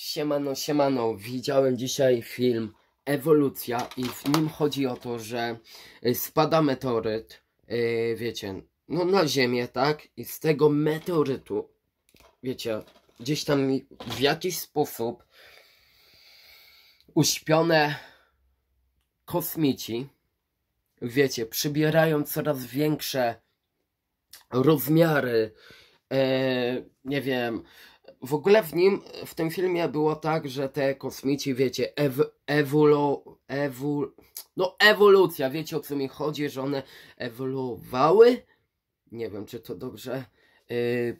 Siemano, siemano, widziałem dzisiaj film Ewolucja i w nim chodzi o to, że y, spada meteoryt, yy, wiecie, no na ziemię, tak? I z tego meteorytu, wiecie, gdzieś tam w jakiś sposób uśpione kosmici, wiecie, przybierają coraz większe rozmiary, yy, nie wiem, w ogóle w nim, w tym filmie było tak, że te kosmici, wiecie, ew, ewolu, ewol, no ewolucja, wiecie o co mi chodzi, że one ewoluowały? Nie wiem, czy to dobrze yy,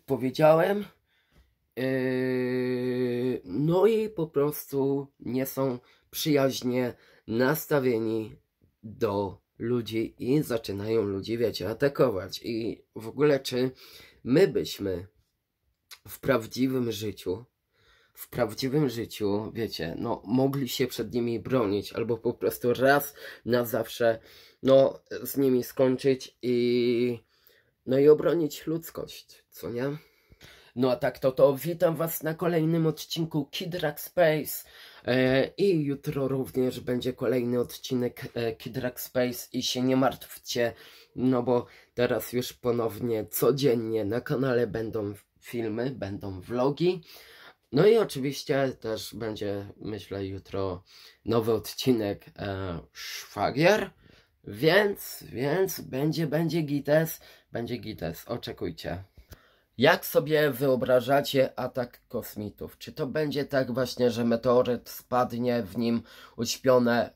powiedziałem. Yy, no i po prostu nie są przyjaźnie nastawieni do ludzi i zaczynają ludzi, wiecie, atakować. I w ogóle czy my byśmy w prawdziwym życiu, w prawdziwym życiu, wiecie, no, mogli się przed nimi bronić, albo po prostu raz na zawsze, no, z nimi skończyć i, no i obronić ludzkość, co nie? No a tak to to witam was na kolejnym odcinku Kid Rock Space e, i jutro również będzie kolejny odcinek e, Kid Rock Space i się nie martwcie, no bo teraz już ponownie codziennie na kanale będą filmy, będą vlogi. No i oczywiście też będzie, myślę, jutro nowy odcinek e, szwagier. Więc, więc będzie, będzie gites, będzie gites, oczekujcie. Jak sobie wyobrażacie atak kosmitów? Czy to będzie tak właśnie, że meteoryt spadnie, w nim uśpione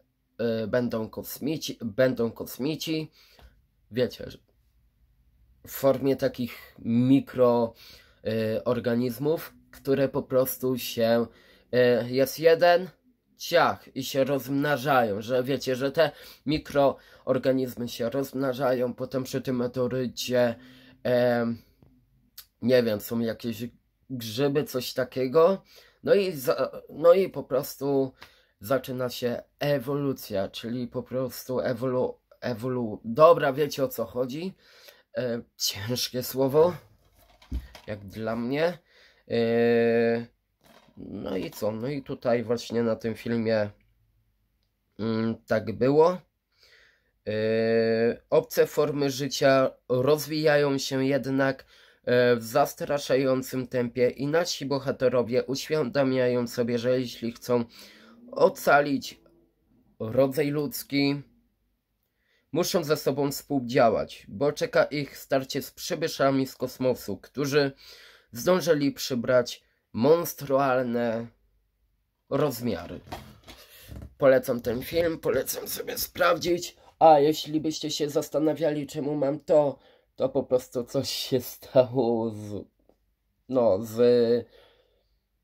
y, będą kosmici, będą kosmici? Wiecie, w formie takich mikro Y, organizmów, które po prostu się y, jest jeden ciach i się rozmnażają, że wiecie, że te mikroorganizmy się rozmnażają, potem przy tym meteorycie nie wiem, są jakieś grzyby, coś takiego. No i, za, no i po prostu zaczyna się ewolucja, czyli po prostu ewolu, ewolu. Dobra, wiecie o co chodzi. E, ciężkie słowo jak dla mnie. E, no i co? No i tutaj właśnie na tym filmie mm, tak było. E, obce formy życia rozwijają się jednak e, w zastraszającym tempie i nasi bohaterowie uświadamiają sobie, że jeśli chcą ocalić rodzaj ludzki, Muszą ze sobą współdziałać, bo czeka ich starcie z przybyszami z kosmosu, którzy zdążyli przybrać monstrualne rozmiary. Polecam ten film, polecam sobie sprawdzić. A jeśli byście się zastanawiali, czemu mam to, to po prostu coś się stało z. No, z.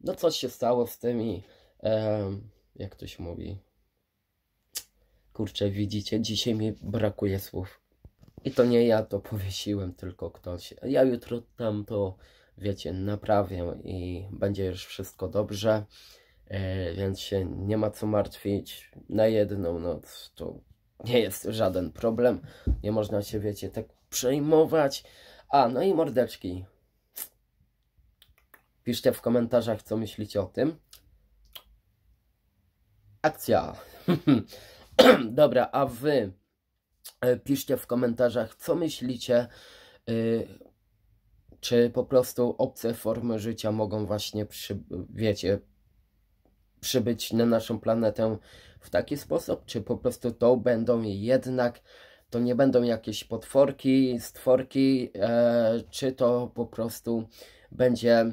No, coś się stało z tymi. E, jak to się mówi? Kurczę, widzicie, dzisiaj mi brakuje słów. I to nie ja to powiesiłem, tylko ktoś. Ja jutro tam to, wiecie, naprawię i będzie już wszystko dobrze. E, więc się nie ma co martwić. Na jedną noc to nie jest żaden problem. Nie można się, wiecie, tak przejmować. A, no i mordeczki. Piszcie w komentarzach, co myślicie o tym. Akcja! Dobra, a wy e, piszcie w komentarzach, co myślicie, e, czy po prostu obce formy życia mogą właśnie, przy, wiecie, przybyć na naszą planetę w taki sposób, czy po prostu to będą jednak, to nie będą jakieś potworki, stworki, e, czy to po prostu będzie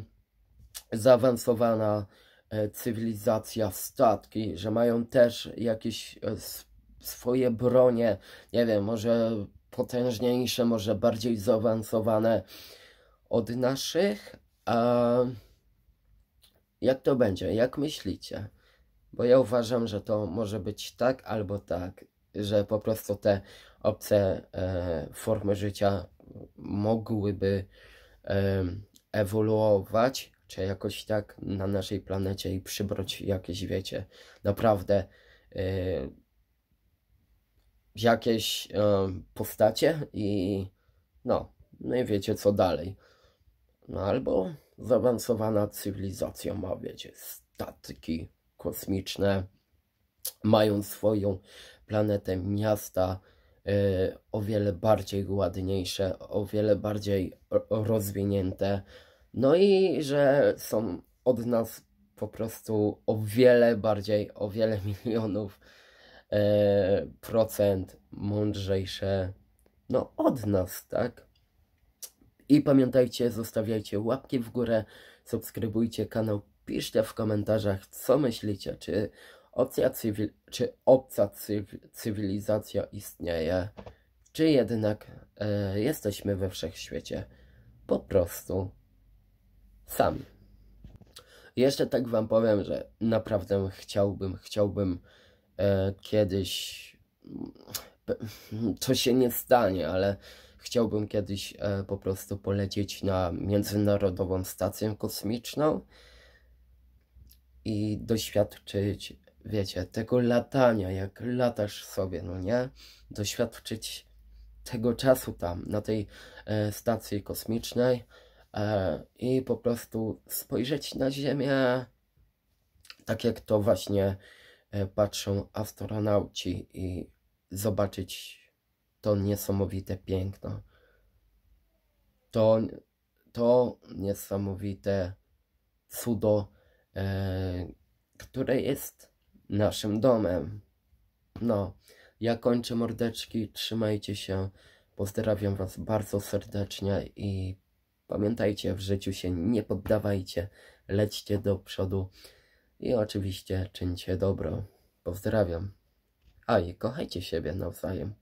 zaawansowana E, cywilizacja statki, że mają też jakieś e, swoje bronie, nie wiem, może potężniejsze, może bardziej zaawansowane od naszych. A jak to będzie? Jak myślicie? Bo ja uważam, że to może być tak albo tak, że po prostu te obce e, formy życia mogłyby e, ewoluować czy jakoś tak na naszej planecie i przybroć jakieś, wiecie, naprawdę yy, jakieś yy, postacie i no, no i wiecie co dalej. No albo zaawansowana cywilizacja ma, wiecie, statki kosmiczne, mają swoją planetę, miasta, y, o wiele bardziej ładniejsze, o wiele bardziej e, rozwinięte, no i że są od nas po prostu o wiele bardziej, o wiele milionów e, procent mądrzejsze no od nas, tak? I pamiętajcie, zostawiajcie łapki w górę, subskrybujcie kanał, piszcie w komentarzach, co myślicie, czy opcja, cywil, czy opcja cywilizacja istnieje, czy jednak e, jesteśmy we wszechświecie po prostu sam. Jeszcze tak wam powiem, że naprawdę chciałbym, chciałbym e, kiedyś, to się nie stanie, ale chciałbym kiedyś e, po prostu polecieć na międzynarodową stację kosmiczną i doświadczyć, wiecie, tego latania, jak latasz sobie, no nie? Doświadczyć tego czasu tam, na tej e, stacji kosmicznej, E, i po prostu spojrzeć na Ziemię tak jak to właśnie e, patrzą astronauci i zobaczyć to niesamowite piękno. To, to niesamowite cudo, e, które jest naszym domem. No, ja kończę mordeczki, trzymajcie się, pozdrawiam Was bardzo serdecznie i Pamiętajcie, w życiu się nie poddawajcie, lećcie do przodu i oczywiście czyńcie dobro. Pozdrawiam. A i kochajcie siebie nawzajem.